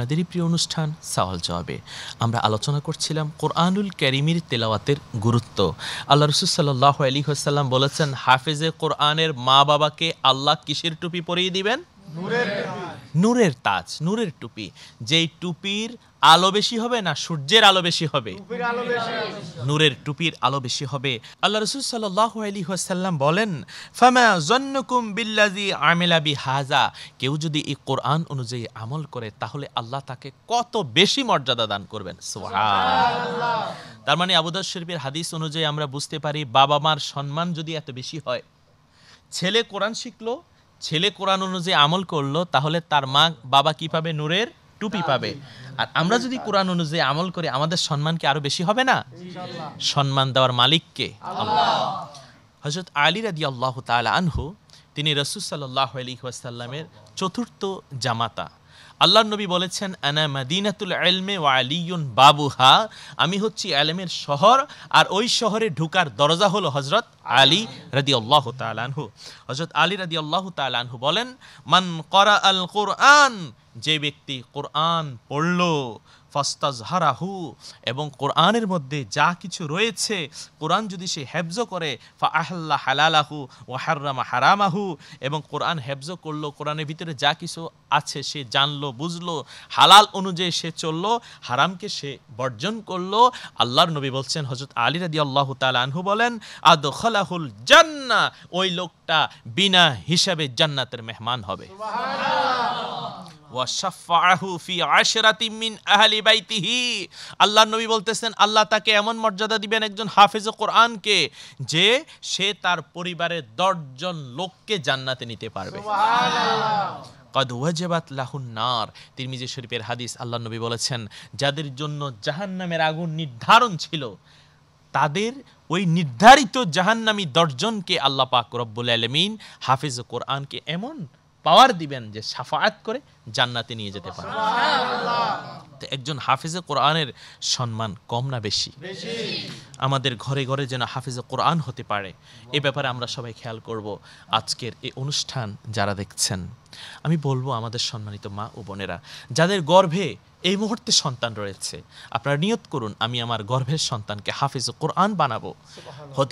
আপনাদেরই প্রিয় অনুষ্ঠান সাওয়াল জবাবে আমরা আলোচনা করছিলাম কোরআনুল ক্যারিমির তেলাওয়াতের গুরুত্ব আল্লাহ রসুসাল্লাহ আলী হাসাল্লাম বলেছেন হাফেজে কোরআনের মা বাবাকে আল্লাহ কিসের টুপি পরিয়ে দিবেন নূরের তাজ নূরের টুপি যেই টুপির আলো বেশি হবে না সূর্যের আলো বেশি হবে নূরের টুপির আলো বেশি হবে আল্লাহ রসুল সাল্লাহ আলী সাল্লাম বলেন ফামা জন্নকুম বিল্লাজি আমেলা বি হাজা কেউ যদি এই কোরআন অনুযায়ী আমল করে তাহলে আল্লাহ তাকে কত বেশি মর্যাদা দান করবেন তার মানে আবুদাস শরীফের হাদিস অনুযায়ী আমরা বুঝতে পারি বাবা মার সম্মান যদি এত বেশি হয় ছেলে কোরআন শিখলো ছেলে কোরআন অনুযায়ী আমল করলো তাহলে তার মা বাবা কি পাবে নূরের টুপি পাবে আর আমরা যদি কোরআন অনুযায়ী আমল করি আমাদের সম্মানকে আরো বেশি হবে না সম্মান দেওয়ার মালিককে হজরত আলী রাদি আল্লাহ তালা আনহু তিনি রসুল সাল্লাহ আলী ওয়াসাল্লামের চতুর্থ জামাতা আল্লাহ নবী বলেছেন আনা মাদিনাতুল এলমে ও আলিউন বাবুহা আমি হচ্ছি আলেমের শহর আর ওই শহরে ঢুকার দরজা হলো হজরত আলী রাদি আল্লাহ তালানহু হজরত আলী রাদি আল্লাহ তালানহু বলেন মান করা আল কোরআন যে ব্যক্তি কোরআন পড়ল ফাস্তাজ হারাহু এবং কোরআনের মধ্যে যা কিছু রয়েছে কোরআন যদি সে হেফজ করে ফা আহল্লা হালালাহু ও হারামা হারামাহু এবং কোরআন হেফজ করলো কোরআনের ভিতরে যা কিছু আছে সে জানলো বুঝলো হালাল অনুযায়ী সে চললো হারামকে সে বর্জন করলো আল্লাহর নবী বলছেন হজরত আলী রাদি আল্লাহ আনহু বলেন খালাহুল জান্না ওই লোকটা বিনা হিসাবে জান্নাতের মেহমান হবে আল্লাহ নবী বলতেছেন আল্লাহ তাকে এমন মর্যাদা দিবেন একজন হাফেজ কোরআনকে যে সে তার পরিবারের দশজন লোককে জান্নাতে নিতে পারবে কদ ওয়াজেবাত লাহুন শরীফের হাদিস আল্লাহ নবী বলেছেন যাদের জন্য জাহান্নামের আগুন নির্ধারণ ছিল তাদের ওই নির্ধারিত জাহান্নামী দশজনকে আল্লাহ পাক রব্বুল আলমিন হাফিজ কোরআনকে এমন পাওয়ার দিবেন যে সাফায়াত করে জান্নাতে নিয়ে যেতে পারে তো একজন হাফিজে কোরআনের সম্মান কম না বেশি আমাদের ঘরে ঘরে যেন হাফিজে কোরআন হতে পারে এ ব্যাপারে আমরা সবাই খেয়াল করব আজকের এই অনুষ্ঠান যারা দেখছেন আমি বলবো আমাদের সম্মানিত মা ও বোনেরা যাদের গর্ভে এই মুহূর্তে সন্তান রয়েছে আপনারা নিয়ত করুন আমি আমার গর্ভের সন্তানকে হাফিজ কোরআন বানাবো হতে